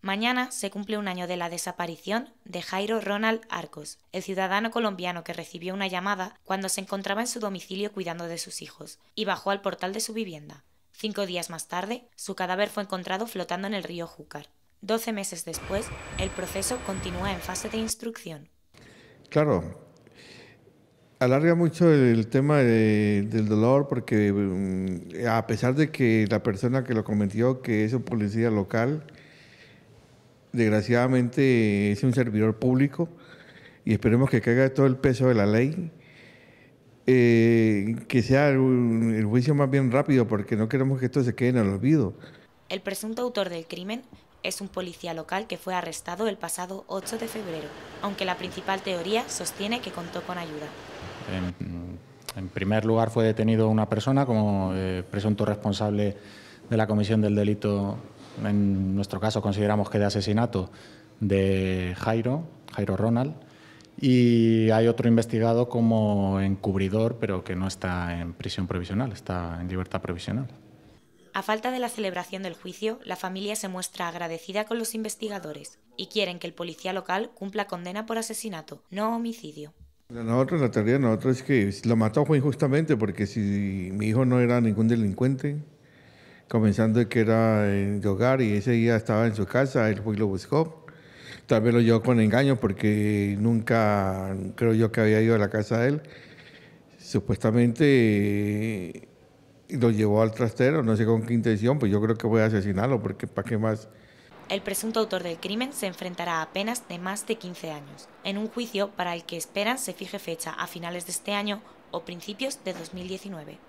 Mañana se cumple un año de la desaparición de Jairo Ronald Arcos, el ciudadano colombiano que recibió una llamada cuando se encontraba en su domicilio cuidando de sus hijos y bajó al portal de su vivienda. Cinco días más tarde, su cadáver fue encontrado flotando en el río Júcar. Doce meses después, el proceso continúa en fase de instrucción. Claro, alarga mucho el tema del dolor porque mm, a pesar de que la persona que lo cometió, que es un policía local, desgraciadamente es un servidor público y esperemos que caiga todo el peso de la ley. Eh, que sea el, juicio más bien rápido porque no queremos que esto se quede en el olvido. El presunto autor del crimen es un policía local que fue arrestado el pasado 8 de febrero, aunque la principal teoría sostiene que contó con ayuda. En, primer lugar fue detenido una persona como eh, presunto responsable de la comisión del delito en nuestro caso consideramos que de asesinato de Jairo, Jairo Ronald, y hay otro investigado como encubridor, pero que no está en prisión provisional, está en libertad provisional. A falta de la celebración del juicio, la familia se muestra agradecida con los investigadores y quieren que el policía local cumpla condena por asesinato, no homicidio. Nosotros, la teoría nosotros es que lo mató injustamente, porque si mi hijo no era ningún delincuente, comenzando que era en hogar y ese día estaba en su casa, él fue lo buscó. Tal vez lo llevó con engaño porque nunca creo yo que había ido a la casa de él. Supuestamente eh, lo llevó al trastero, no sé con qué intención, pues yo creo que voy a asesinarlo porque ¿para qué más? El presunto autor del crimen se enfrentará a penas de más de 15 años, en un juicio para el que esperan se fije fecha a finales de este año o principios de 2019.